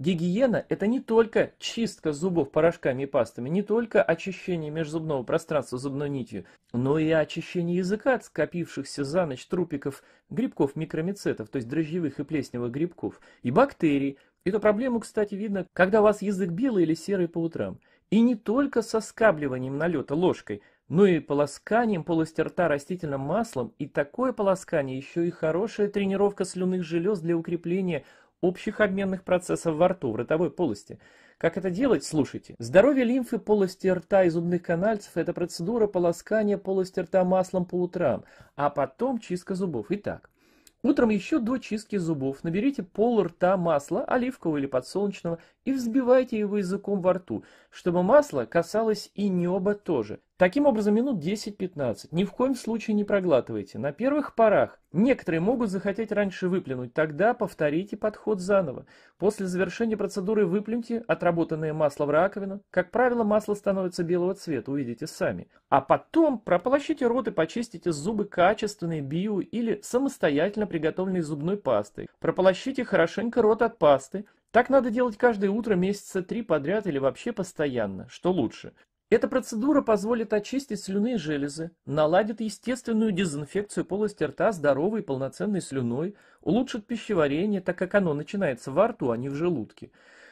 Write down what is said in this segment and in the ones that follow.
Гигиена – это не только чистка зубов порошками и пастами, не только очищение межзубного пространства зубной нитью, но и очищение языка от скопившихся за ночь трупиков грибков микромицетов, то есть дрожжевых и плесневых грибков, и бактерий. Эту проблему, кстати, видно, когда у вас язык белый или серый по утрам. И не только со скабливанием налета ложкой, но и полосканием полости рта растительным маслом, и такое полоскание еще и хорошая тренировка слюных желез для укрепления общих обменных процессов во рту, в ротовой полости. Как это делать, слушайте. Здоровье лимфы, полости рта и зубных канальцев – это процедура полоскания полости рта маслом по утрам, а потом чистка зубов. Итак, утром еще до чистки зубов наберите пол рта масла, оливкового или подсолнечного, и взбивайте его языком во рту, чтобы масло касалось и неба тоже. Таким образом, минут 10-15. Ни в коем случае не проглатывайте. На первых порах некоторые могут захотеть раньше выплюнуть, тогда повторите подход заново. После завершения процедуры выплюньте отработанное масло в раковину. Как правило, масло становится белого цвета, увидите сами. А потом прополощите рот и почистите зубы качественной био или самостоятельно приготовленной зубной пастой. Прополощите хорошенько рот от пасты, так надо делать каждое утро месяца три подряд или вообще постоянно, что лучше. Эта процедура позволит очистить слюные железы, наладит естественную дезинфекцию полости рта здоровой и полноценной слюной, улучшит пищеварение, так как оно начинается во рту, а не в желудке,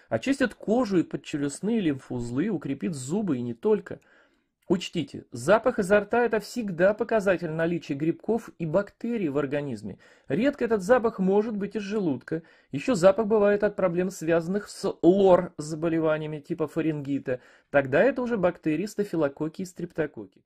очистит кожу и подчелюстные лимфоузлы, укрепит зубы и не только – Учтите, запах изо рта – это всегда показатель наличия грибков и бактерий в организме. Редко этот запах может быть из желудка. Еще запах бывает от проблем, связанных с лор-заболеваниями типа фарингита. Тогда это уже бактерии, стафилококки и стрептококки.